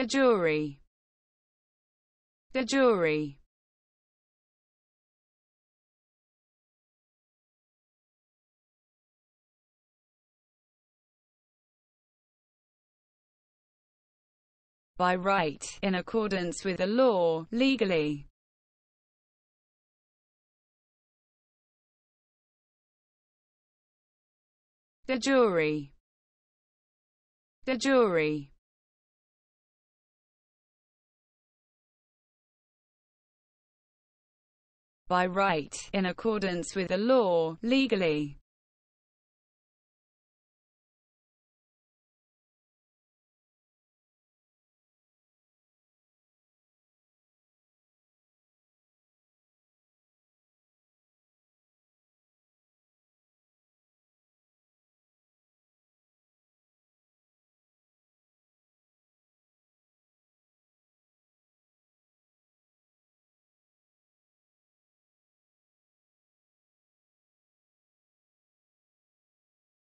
The jury. The jury. by right, in accordance with the law, legally. The jury. The jury. by right, in accordance with the law, legally.